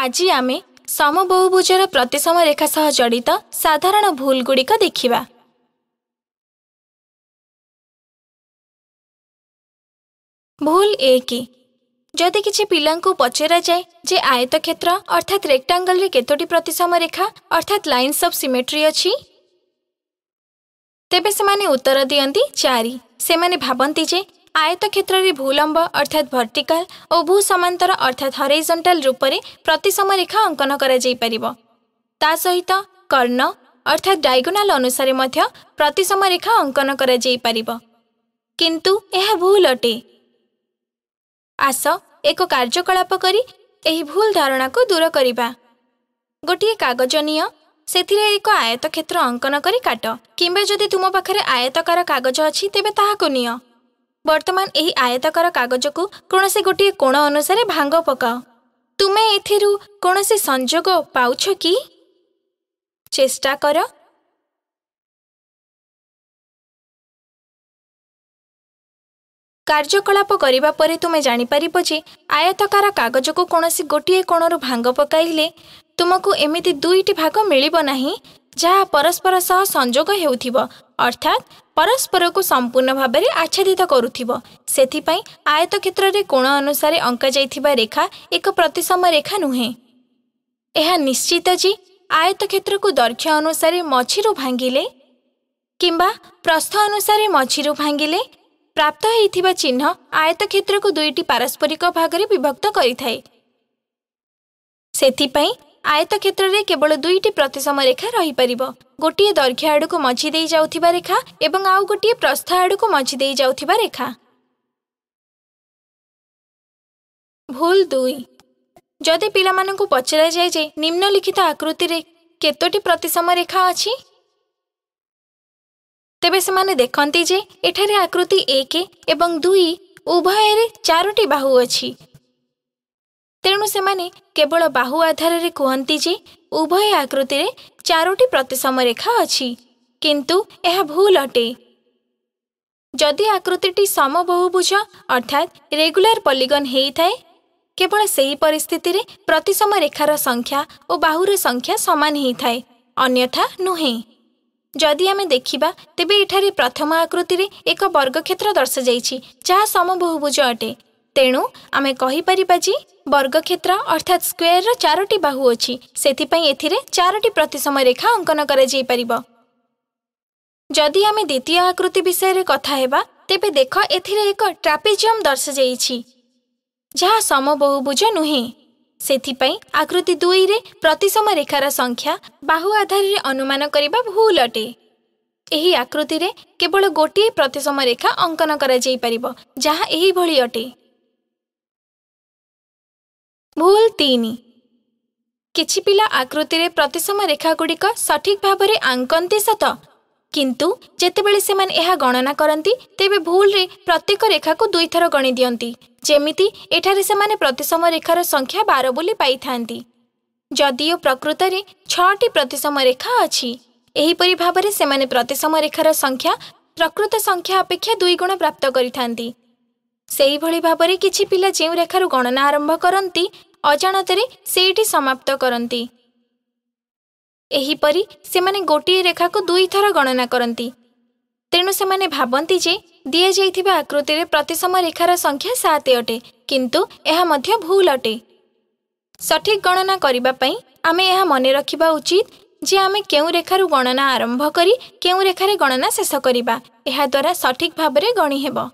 ଆଜି ଆମେ ସମବହୁଭୁଜର ପ୍ରତିସମ ରେଖା ସହ ଜଡ଼ିତ ସାଧାରଣ ଭୁଲଗୁଡ଼ିକ ଦେଖିବା ଭୁଲ ଏକ ଯଦି କିଛି ପିଲାଙ୍କୁ ପଚରାଯାଏ ଯେ ଆୟତକ୍ଷେତ୍ର ଅର୍ଥାତ୍ ରେକ୍ଟାଙ୍ଗଲରେ କେତୋଟି ପ୍ରତିସମ ରେଖା ଅର୍ଥାତ୍ ଲାଇନ୍ସ ଅଫ୍ ସିମେଟ୍ରି ଅଛି ତେବେ ସେମାନେ ଉତ୍ତର ଦିଅନ୍ତି ଚାରି ସେମାନେ ଭାବନ୍ତି ଯେ ଆୟତ କ୍ଷେତ୍ରରେ ଭୂଲମ୍ବ ଅର୍ଥାତ୍ ଭର୍ଟିକାଲ ଓ ଭୂସମାନ୍ତର ଅର୍ଥାତ୍ ହରେଇଜେଣ୍ଟାଲ ରୂପରେ ପ୍ରତିସମ ରେଖା ଅଙ୍କନ କରାଯାଇପାରିବ ତା ସହିତ କର୍ଣ୍ଣ ଅର୍ଥାତ୍ ଡାଇଗୋନାଲ ଅନୁସାରେ ମଧ୍ୟ ପ୍ରତିସମ ରେଖା ଅଙ୍କନ କରାଯାଇପାରିବ କିନ୍ତୁ ଏହା ଭୁଲ ଅଟେ ଆସ ଏକ କାର୍ଯ୍ୟକଳାପ କରି ଏହି ଭୁଲ ଧାରଣାକୁ ଦୂର କରିବା ଗୋଟିଏ କାଗଜ ନିଅ ସେଥିରେ ଏକ ଆୟତକ୍ଷେତ୍ର ଅଙ୍କନ କରି କାଟ କିମ୍ବା ଯଦି ତୁମ ପାଖରେ ଆୟତକାର କାଗଜ ଅଛି ତେବେ ତାହାକୁ ନିଅ ବର୍ତ୍ତମାନ ଏହି ଆୟତକାର କାଗଜକୁ କୌଣସି ଗୋଟିଏ କୋଣ ଅନୁସାରେ ଭାଙ୍ଗ ପକାଅ ତୁମେ ଏଥିରୁ କୌଣସି ସଂଯୋଗ ପାଉଛ କି ଚେଷ୍ଟା କର କାର୍ଯ୍ୟକଳାପ କରିବା ପରେ ତୁମେ ଜାଣିପାରିବ ଯେ ଆୟତକାର କାଗଜକୁ କୌଣସି ଗୋଟିଏ କୋଣରୁ ଭାଙ୍ଗ ପକାଇଲେ ତୁମକୁ ଏମିତି ଦୁଇଟି ଭାଗ ମିଳିବ ନାହିଁ ଯାହା ପରସ୍ପର ସହ ସଂଯୋଗ ହେଉଥିବ ଅର୍ଥାତ୍ ପରସ୍ପରକୁ ସମ୍ପୂର୍ଣ୍ଣ ଭାବରେ ଆଚ୍ଛାଦିତ କରୁଥିବ ସେଥିପାଇଁ ଆୟତ କ୍ଷେତ୍ରରେ କୋଣ ଅନୁସାରେ ଅଙ୍କାଯାଇଥିବା ରେଖା ଏକ ପ୍ରତିସମ ରେଖା ନୁହେଁ ଏହା ନିଶ୍ଚିତ ଯେ ଆୟତ କ୍ଷେତ୍ରକୁ ଦୈର୍ଘ୍ୟ ଅନୁସାରେ ମଝିରୁ ଭାଙ୍ଗିଲେ କିମ୍ବା ପ୍ରସ୍ଥ ଅନୁସାରେ ମଝିରୁ ଭାଙ୍ଗିଲେ ପ୍ରାପ୍ତ ହୋଇଥିବା ଚିହ୍ନ ଆୟତ କ୍ଷେତ୍ରକୁ ଦୁଇଟି ପାରସ୍ପରିକ ଭାଗରେ ବିଭକ୍ତ କରିଥାଏ ସେଥିପାଇଁ ଆୟତ କ୍ଷେତ୍ରରେ କେବଳ ଦୁଇଟି ପ୍ରତିସମ ରେଖା ରହିପାରିବ ଗୋଟିଏ ଦୈର୍ଘ୍ୟ ଆଡ଼କୁ ମଝି ଦେଇ ଯାଉଥିବା ରେଖା ଏବଂ ଆଉ ଗୋଟିଏ ପ୍ରସ୍ଥ ଆଡ଼କୁ ମଝି ଦେଇ ଯାଉଥିବା ରେଖା ଭୁଲ ଦୁଇ ଯଦି ପିଲାମାନଙ୍କୁ ପଚରାଯାଏ ଯେ ନିମ୍ନଲିଖିତ ଆକୃତିରେ କେତୋଟି ପ୍ରତିସମ ରେଖା ଅଛି ତେବେ ସେମାନେ ଦେଖନ୍ତି ଯେ ଏଠାରେ ଆକୃତି ଏକ ଏବଂ ଦୁଇ ଉଭୟରେ ଚାରୋଟି ବାହୁ ଅଛି ତେଣୁ ସେମାନେ କେବଳ ବାହୁ ଆଧାରରେ କୁହନ୍ତି ଯେ ଉଭୟ ଆକୃତିରେ ଚାରୋଟି ପ୍ରତିସମ ରେଖା ଅଛି କିନ୍ତୁ ଏହା ଭୁଲ ଅଟେ ଯଦି ଆକୃତିଟି ସମବହୁଭୁଜ ଅର୍ଥାତ୍ ରେଗୁଲାର ପଲିଗନ୍ ହେଇଥାଏ କେବଳ ସେହି ପରିସ୍ଥିତିରେ ପ୍ରତିସମ ରେଖାର ସଂଖ୍ୟା ଓ ବାହୁର ସଂଖ୍ୟା ସମାନ ହେଇଥାଏ ଅନ୍ୟଥା ନୁହେଁ ଯଦି ଆମେ ଦେଖିବା ତେବେ ଏଠାରେ ପ୍ରଥମ ଆକୃତିରେ ଏକ ବର୍ଗକ୍ଷେତ୍ର ଦର୍ଶାଯାଇଛି ଯାହା ସମବହୁଭୁଜ ଅଟେ ତେଣୁ ଆମେ କହିପାରିବା ଯେ ବର୍ଗକ୍ଷେତ୍ର ଅର୍ଥାତ୍ ସ୍କୋୟାରର ଚାରୋଟି ବାହୁ ଅଛି ସେଥିପାଇଁ ଏଥିରେ ଚାରୋଟି ପ୍ରତିସମ ରେଖା ଅଙ୍କନ କରାଯାଇପାରିବ ଯଦି ଆମେ ଦ୍ୱିତୀୟ ଆକୃତି ବିଷୟରେ କଥା ହେବା ତେବେ ଦେଖ ଏଥିରେ ଏକ ଟ୍ରାପିଜିୟମ୍ ଦର୍ଶାଯାଇଛି ଯାହା ସମବହୁଭୁଜ ନୁହେଁ ସେଥିପାଇଁ ଆକୃତି ଦୁଇରେ ପ୍ରତିସମ ରେଖାର ସଂଖ୍ୟା ବାହୁ ଆଧାରରେ ଅନୁମାନ କରିବା ଭୁଲ ଅଟେ ଏହି ଆକୃତିରେ କେବଳ ଗୋଟିଏ ପ୍ରତିସମ ରେଖା ଅଙ୍କନ କରାଯାଇପାରିବ ଯାହା ଏହିଭଳି ଅଟେ ଭୁଲ ତିନି କିଛି ପିଲା ଆକୃତିରେ ପ୍ରତିସମ ରେଖାଗୁଡ଼ିକ ସଠିକ୍ ଭାବରେ ଆଙ୍କନ୍ତି ସତ କିନ୍ତୁ ଯେତେବେଳେ ସେମାନେ ଏହା ଗଣନା କରନ୍ତି ତେବେ ଭୁଲରେ ପ୍ରତ୍ୟେକ ରେଖାକୁ ଦୁଇଥର ଗଣି ଦିଅନ୍ତି ଯେମିତି ଏଠାରେ ସେମାନେ ପ୍ରତିସମ ରେଖାର ସଂଖ୍ୟା ବାର ବୋଲି ପାଇଥାନ୍ତି ଯଦିଓ ପ୍ରକୃତରେ ଛଅଟି ପ୍ରତିସମ ରେଖା ଅଛି ଏହିପରି ଭାବରେ ସେମାନେ ପ୍ରତିସମ ରେଖାର ସଂଖ୍ୟା ପ୍ରକୃତ ସଂଖ୍ୟା ଅପେକ୍ଷା ଦୁଇଗୁଣ ପ୍ରାପ୍ତ କରିଥାନ୍ତି ସେହିଭଳି ଭାବରେ କିଛି ପିଲା ଯେଉଁ ରେଖାରୁ ଗଣନା ଆରମ୍ଭ କରନ୍ତି ଅଜାଣତରେ ସେଇଠି ସମାପ୍ତ କରନ୍ତି ଏହିପରି ସେମାନେ ଗୋଟିଏ ରେଖାକୁ ଦୁଇଥର ଗଣନା କରନ୍ତି ତେଣୁ ସେମାନେ ଭାବନ୍ତି ଯେ ଦିଆଯାଇଥିବା ଆକୃତିରେ ପ୍ରତିସମ ରେଖାର ସଂଖ୍ୟା ସାତ ଅଟେ କିନ୍ତୁ ଏହା ମଧ୍ୟ ଭୁଲ ଅଟେ ସଠିକ୍ ଗଣନା କରିବା ପାଇଁ ଆମେ ଏହା ମନେ ରଖିବା ଉଚିତ ଯେ ଆମେ କେଉଁ ରେଖାରୁ ଗଣନା ଆରମ୍ଭ କରି କେଉଁ ରେଖାରେ ଗଣନା ଶେଷ କରିବା ଏହାଦ୍ୱାରା ସଠିକ୍ ଭାବରେ ଗଣି ହେବ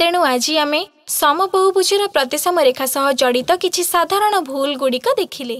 તેણો આજી અમે સમબાહુપુજરા પ્રતિસમ રેખા સહ જોડિત කිછી સાધારણ ભૂલ ગુડી કા દેખિલે